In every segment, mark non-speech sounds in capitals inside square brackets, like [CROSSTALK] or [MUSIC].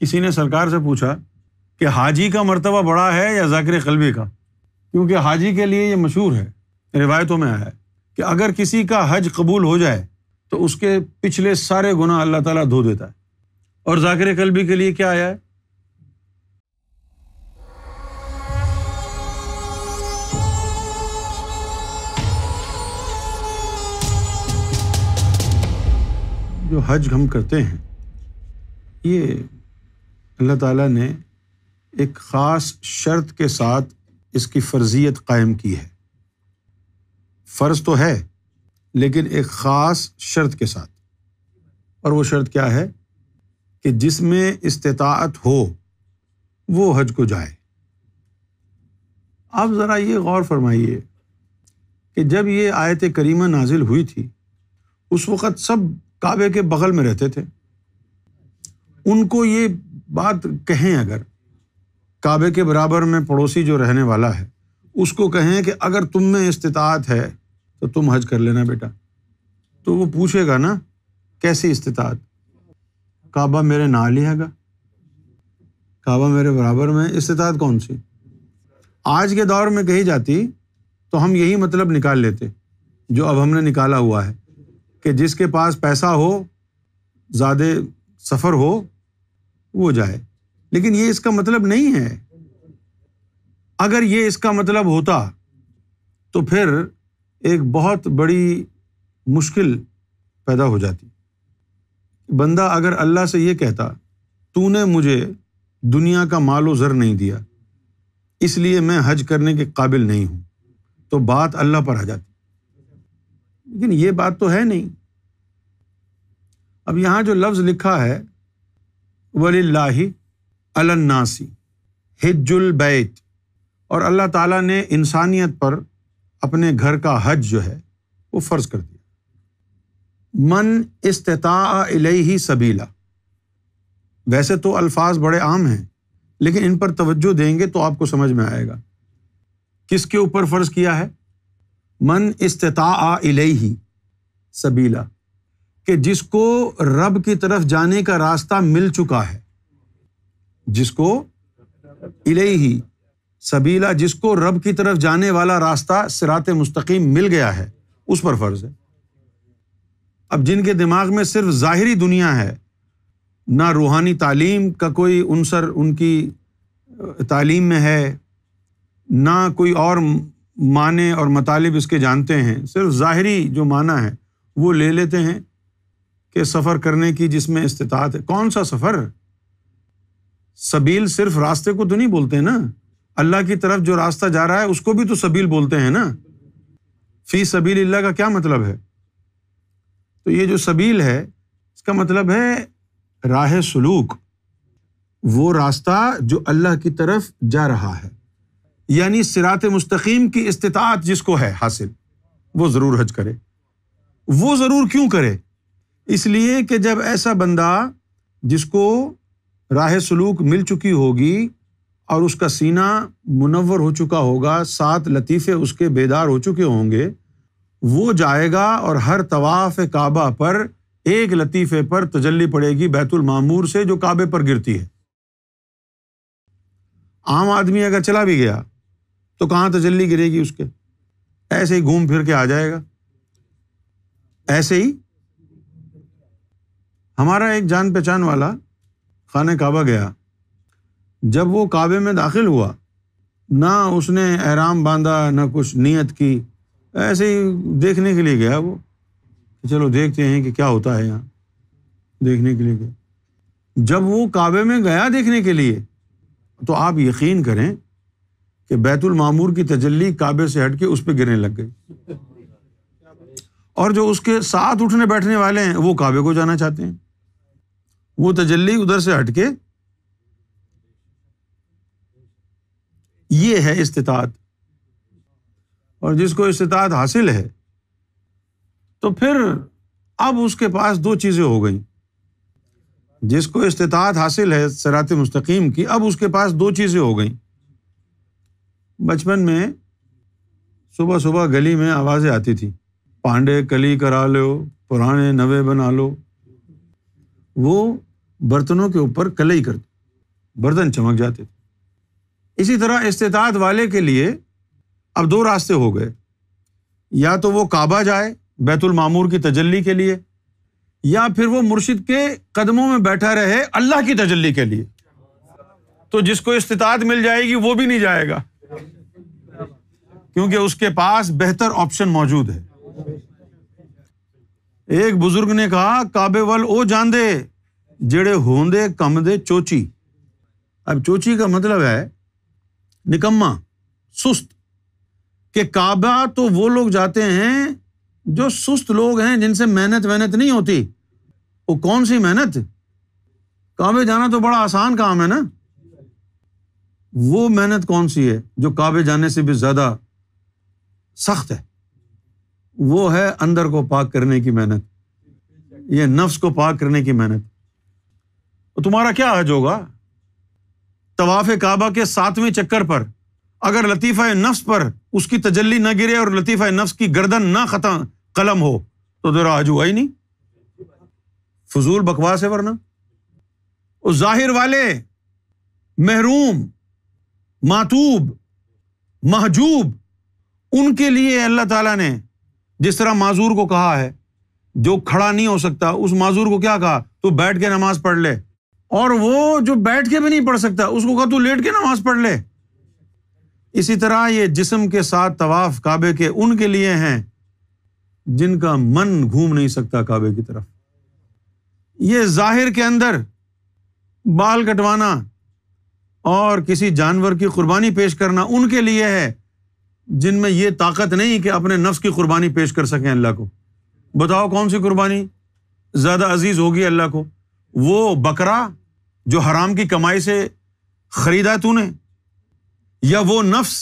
किसी ने सरकार से पूछा कि हाजी का मरतबा बड़ा है या जाकिर कलबी का क्योंकि हाजी के लिए ये मशहूर है रिवायतों में आया है कि अगर किसी का हज कबूल हो जाए तो उसके पिछले सारे गुना अल्लाह ताला धो देता है और जाकिर कलबी के लिए क्या आया है जो हज हम करते हैं ये अल्लाह ताला ने एक ख़ास शर्त के साथ इसकी फर्जियत कायम की है फ़र्ज़ तो है लेकिन एक ख़ास शर्त के साथ और वो शर्त क्या है कि जिसमें इस्तात हो वो हज को जाए आप ज़रा ये गौर फरमाइए कि जब ये आयत करीमा नाजिल हुई थी उस वक़्त सब काबे के बगल में रहते थे उनको ये बात कहें अगर काबे के बराबर में पड़ोसी जो रहने वाला है उसको कहें कि अगर तुम में इस्तात है तो तुम हज कर लेना बेटा तो वो पूछेगा ना कैसी इस्तात काबा मेरे नाल ही हैगा काबा मेरे बराबर में इस्तात कौन सी आज के दौर में कही जाती तो हम यही मतलब निकाल लेते जो अब हमने निकाला हुआ है कि जिसके पास पैसा हो ज़्यादा सफ़र हो वो जाए लेकिन ये इसका मतलब नहीं है अगर ये इसका मतलब होता तो फिर एक बहुत बड़ी मुश्किल पैदा हो जाती बंदा अगर अल्लाह से ये कहता तूने मुझे दुनिया का मालो ज़र नहीं दिया इसलिए मैं हज करने के काबिल नहीं हूँ तो बात अल्लाह पर आ जाती लेकिन ये बात तो है नहीं अब यहाँ जो लफ्ज़ लिखा है वल्लासी हिजुल बैत और अल्लाह ताला ने इंसानियत पर अपने घर का हज जो है वो फ़र्ज कर दिया मन इस्ता ही सबीला वैसे तो अल्फाज बड़े आम हैं लेकिन इन पर तवज्जो देंगे तो आपको समझ में आएगा किसके ऊपर फ़र्ज किया है मन इस्ता ही सबीला कि जिसको रब की तरफ जाने का रास्ता मिल चुका है जिसको इलेही सबीला जिसको रब की तरफ जाने वाला रास्ता सिरात मुस्तकीम मिल गया है उस पर फर्ज है अब जिनके दिमाग में सिर्फ ज़ाहरी दुनिया है ना रूहानी तालीम का कोई अनसर उनकी तालीम में है ना कोई और माने और मतालब इसके जानते हैं सिर्फ ज़ाहरी जो माना है वो ले लेते हैं के सफ़र करने की जिसमें इस्तात है कौन सा सफ़र सबील सिर्फ रास्ते को तो नहीं बोलते हैं ना अल्लाह की तरफ जो रास्ता जा रहा है उसको भी तो सबील बोलते हैं ना फ़ी सबील अल्लाह का क्या मतलब है तो ये जो सबील है इसका मतलब है राह सलूक वो रास्ता जो अल्लाह की तरफ जा रहा है यानी सिरात मुस्तकीम की इस्तात जिसको है हासिल वो ज़रूर हज करे वो ज़रूर क्यों करे इसलिए कि जब ऐसा बंदा जिसको राह सलूक मिल चुकी होगी और उसका सीना मुनवर हो चुका होगा सात लतीफ़े उसके बेदार हो चुके होंगे वो जाएगा और हर तवाफ़ काबा पर एक लतीफ़े पर तजली पड़ेगी बैतुल मामूर से जो काबे पर गिरती है आम आदमी अगर चला भी गया तो कहाँ तजली गिरेगी उसके ऐसे ही घूम फिर के आ जाएगा ऐसे ही हमारा एक जान पहचान वाला खान काबा गया जब वो काबे में दाखिल हुआ ना उसने अहराम बांधा ना कुछ नीयत की ऐसे ही देखने के लिए गया वो चलो देखते हैं कि क्या होता है यहाँ देखने के लिए गया जब वो काबे में गया देखने के लिए तो आप यकीन करें कि बैतुल मामूर की तजल्ली काबे से हट के उस पर गिरने लग गई और जो उसके साथ उठने बैठने वाले हैं वो काबे को जाना चाहते हैं वो तजल्ली उधर से हटके ये है इस्तात और जिसको इस्तात हासिल है तो फिर अब उसके पास दो चीज़ें हो गई जिसको इस्तात हासिल है सरात मुस्तकीम की अब उसके पास दो चीज़ें हो गई बचपन में सुबह सुबह गली में आवाज़ें आती थी पांडे कली करा लो पुराने नवे बना लो वो बर्तनों के ऊपर कलई कर बर्तन चमक जाते थे इसी तरह इस्तात वाले के लिए अब दो रास्ते हो गए या तो वो काबा जाए बैतुल मामूर की तजल्ली के लिए या फिर वो मुर्शिद के कदमों में बैठा रहे अल्लाह की तजल्ली के लिए तो जिसको इस्तात मिल जाएगी वो भी नहीं जाएगा क्योंकि उसके पास बेहतर ऑप्शन मौजूद है एक बुजुर्ग ने कहा काबे वल ओ जान दे जेड़े होंदे कम दे चोची अब चोची का मतलब है निकम्मा सुस्त के काबा तो वो लोग जाते हैं जो सुस्त लोग हैं जिनसे मेहनत वेहनत नहीं होती वो कौन सी मेहनत काबे जाना तो बड़ा आसान काम है ना वो मेहनत कौन सी है जो काबे जाने से भी ज़्यादा सख्त है वो है अंदर को पाक करने की मेहनत ये नफ्स को पाक करने की मेहनत तो तुम्हारा क्या हज होगा तवाफ़ काबा के सातवें चक्कर पर अगर लतीफ़ा नफ्स पर उसकी तजल्ली ना गिरे और लतीफ़ा नफ्स की गर्दन ना खता कलम हो तो तेरा हज हुआ ही नहीं फजूल बकवास है वरना उस जाहिर वाले महरूम मातूब महजूब उनके लिए अल्लाह ताला ने जिस तरह माजूर को कहा है जो खड़ा नहीं हो सकता उस माजूर को क्या कहा तू बैठ के नमाज पढ़ ले और वो जो बैठ के भी नहीं पढ़ सकता उसको कहा तू लेट के नमाज पढ़ ले इसी तरह ये जिस्म के साथ तवाफ काबे के उनके लिए हैं जिनका मन घूम नहीं सकता काबे की तरफ ये जाहिर के अंदर बाल कटवाना और किसी जानवर की कुर्बानी पेश करना उनके लिए है जिनमें ये ताकत नहीं कि अपने नफ्स की कुर्बानी पेश कर सकें अल्लाह को बताओ कौन सी कुर्बानी ज़्यादा अजीज़ होगी अल्लाह को वो बकरा जो हराम की कमाई से खरीदा तूने या वो नफ्स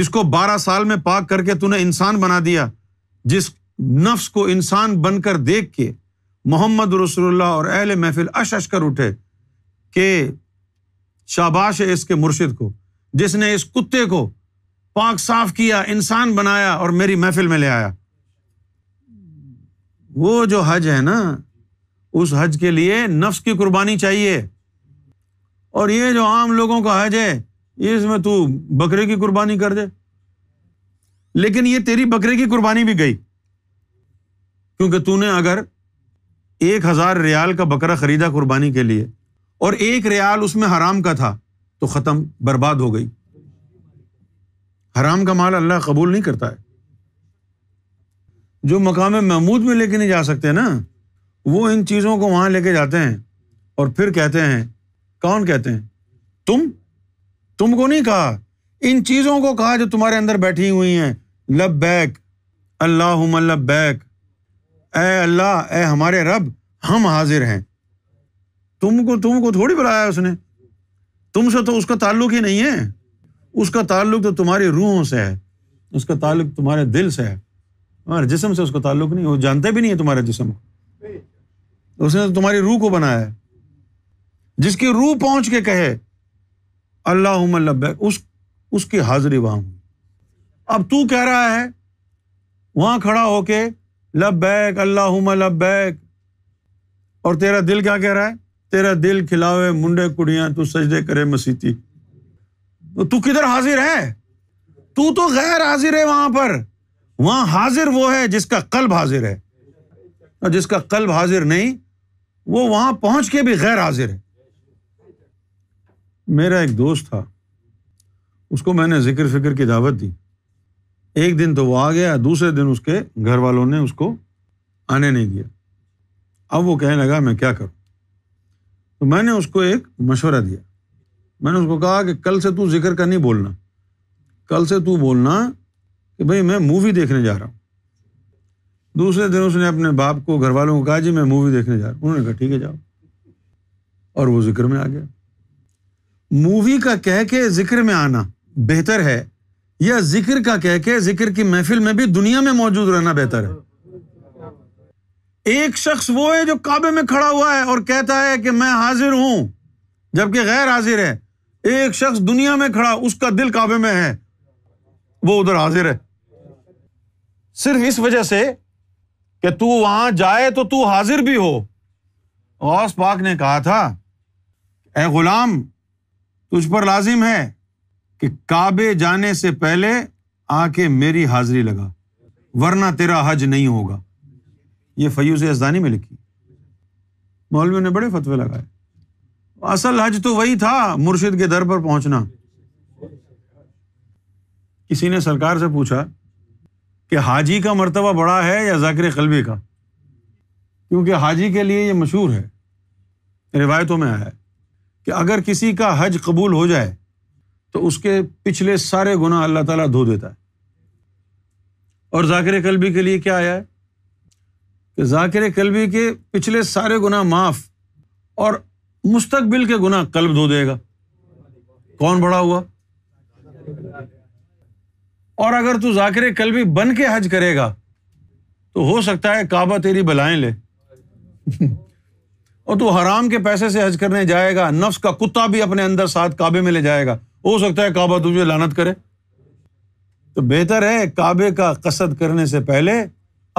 जिसको बारह साल में पाक करके तूने इंसान बना दिया जिस नफ्स को इंसान बनकर देख के मोहम्मद रसोल्ला और अहल महफिल अश अश कर उठे कि शाबाश है इसके मुर्शिद को जिसने इस कुत्ते को पाक साफ किया इंसान बनाया और मेरी महफिल में ले आया वो जो हज है ना उस हज के लिए नफ्स की कुर्बानी चाहिए और ये जो आम लोगों का हज है ये इसमें तू बकरे की कुर्बानी कर दे लेकिन ये तेरी बकरे की कुर्बानी भी गई क्योंकि तूने अगर एक हजार रियाल का बकरा खरीदा कुर्बानी के लिए और एक रियाल उसमें हराम का था तो ख़त्म बर्बाद हो गई हराम का माल अल्लाह कबूल नहीं करता है जो मकाम महमूद में लेके नहीं जा सकते ना वो इन चीज़ों को वहां लेके जाते हैं और फिर कहते हैं कौन कहते हैं तुम तुमको नहीं कहा इन चीज़ों को कहा जो तुम्हारे अंदर बैठी हुई हैं लब बैक अल्लाह लब बैक ए अल्लाह ए हमारे रब हम हाजिर हैं तुमको तुमको थोड़ी बुलाया उसने तुमसे तो उसका ताल्लुक ही नहीं है उसका ताल्लुक तो तुम्हारी रूहों से है उसका ताल्लुक तुम्हारे दिल से है हमारे जिसम से उसका ताल्लुक नहीं वो जानते भी नहीं है तुम्हारे जिसम को उसने तो तुम्हारी रूह को बनाया है जिसकी रूह पहुंच के कहे अल्लाह लब्बैक उस उसकी हाजिरी वहां हुई अब तू कह रहा है वहां खड़ा होके लब्बैक अल्लाह लब्बैक और तेरा दिल क्या कह रहा है तेरा दिल खिलावे मुंडे कुड़ियां तू सजदे करे मसीती तो तू किधर हाजिर है तू तो गैर हाजिर है वहां पर वहां हाजिर वो है जिसका कल्ब हाजिर है और जिसका कल्ब हाजिर नहीं वो वहां पहुंच के भी गैर हाजिर है मेरा एक दोस्त था उसको मैंने जिक्र फिक्र की दावत दी एक दिन तो वो आ गया दूसरे दिन उसके घर वालों ने उसको आने नहीं दिया अब वो कहने लगा मैं क्या करूं तो मैंने उसको एक मशवरा दिया मैंने उसको कहा कि कल से तू जिक्र का नहीं बोलना कल से तू बोलना कि भाई मैं मूवी देखने जा रहा हूँ दूसरे दिन उसने अपने बाप को घर वालों को कहा जी मैं मूवी देखने जा रहा हूँ उन्होंने कहा ठीक है जाओ और वो जिक्र में आ गया मूवी का कह के जिक्र में आना बेहतर है या जिक्र का कह के जिक्र की महफिल में भी दुनिया में मौजूद रहना बेहतर है एक शख्स वो है जो काबे में खड़ा हुआ है और कहता है कि मैं हाजिर हूं जबकि गैर हाजिर है एक शख्स दुनिया में खड़ा उसका दिल काबे में है वो उधर हाजिर है सिर्फ इस वजह से कि तू वहां जाए तो तू हाजिर भी हो गौस पाक ने कहा था ए गुलाम तुझ पर लाजिम है कि काबे जाने से पहले आके मेरी हाजिरी लगा वरना तेरा हज नहीं होगा ये फयूज अजदानी में लिखी मौलवियों ने बड़े फतवे लगाए असल हज तो वही था मुर्शिद के दर पर पहुंचना किसी ने सरकार से पूछा कि हाजी का मर्तबा बड़ा है या जाकिर कलबी का क्योंकि हाजी के लिए ये मशहूर है रिवायतों में आया है कि अगर किसी का हज कबूल हो जाए तो उसके पिछले सारे गुनाह अल्लाह ताला धो देता है और जाकिर कलबी के लिए क्या आया है कि जाकिर कलबी के पिछले सारे गुनाह माफ़ और मुस्तकबिल के गुनाह कल्ब धो देगा कौन बड़ा हुआ और अगर तू जाकिर कल भी बन के हज करेगा तो हो सकता है काबा तेरी बलाएं ले [LAUGHS] और तू हराम के पैसे से हज करने जाएगा नफ्स का कुत्ता भी अपने अंदर साथ काबे में ले जाएगा हो सकता है काबा तुझे लानत करे तो बेहतर है काबे का कसद करने से पहले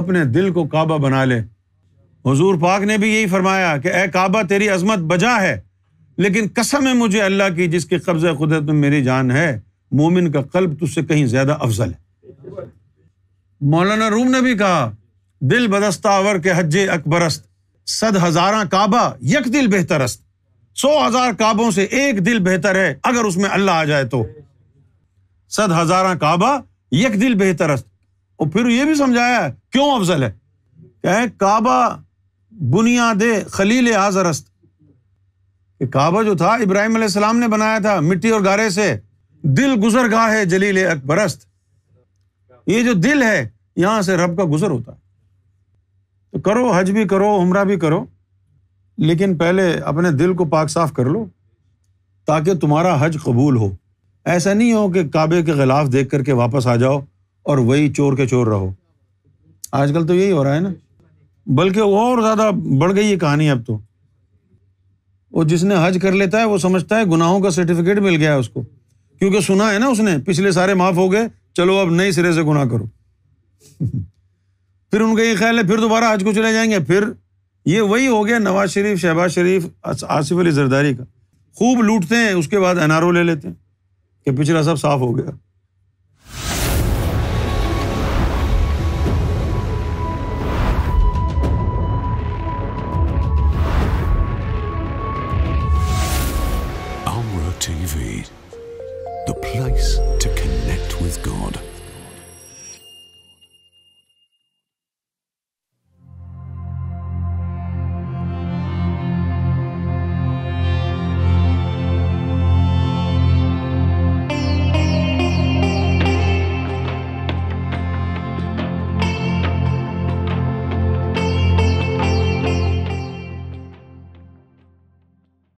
अपने दिल को काबा बना ले हजूर पाक ने भी यही फरमाया कि ए काबा तेरी अजमत बजा है लेकिन कसम है मुझे अल्लाह की जिसके कब्ज़ खुदरत में मेरी जान है मोमिन का कल्ब तुझसे कहीं ज्यादा अफजल है मौलाना रूम ने भी कहा दिल बदस्तावर के हज्जे अकबरस्त सद हजारा काबा यक दिल बेहतरस्त सौ हजार काबों से एक दिल बेहतर है अगर उसमें अल्लाह आ जाए तो सद हजारा काबा यक दिल बेहतरस्त और फिर ये भी समझाया क्यों अफजल है कहे काबा बुनियाद खलील आजरस्त काबा जो था इब्राहिम ने बनाया था मिट्टी और गारे से दिल गुजर गाह है जलील अकबरस्त ये जो दिल है यहां से रब का गुजर होता है तो करो हज भी करो उम्र भी करो लेकिन पहले अपने दिल को पाक साफ कर लो ताकि तुम्हारा हज कबूल हो ऐसा नहीं हो कि काबे के खिलाफ देख करके वापस आ जाओ और वही चोर के चोर रहो आजकल तो यही हो रहा है ना बल्कि और ज़्यादा बढ़ गई है कहानी अब तो वो जिसने हज कर लेता है वो समझता है गुनाहों का सर्टिफिकेट मिल गया है उसको क्योंकि सुना है ना उसने पिछले सारे माफ हो गए चलो अब नए सिरे से गुनाह करो [LAUGHS] फिर उनका ये ख्याल है फिर दोबारा हज को चले जाएंगे फिर ये वही हो गया नवाज शरीफ शहबाज शरीफ आसिफ अली जरदारी का खूब लूटते हैं उसके बाद एनआरओ ले लेते हैं कि पिछला सब साफ हो गया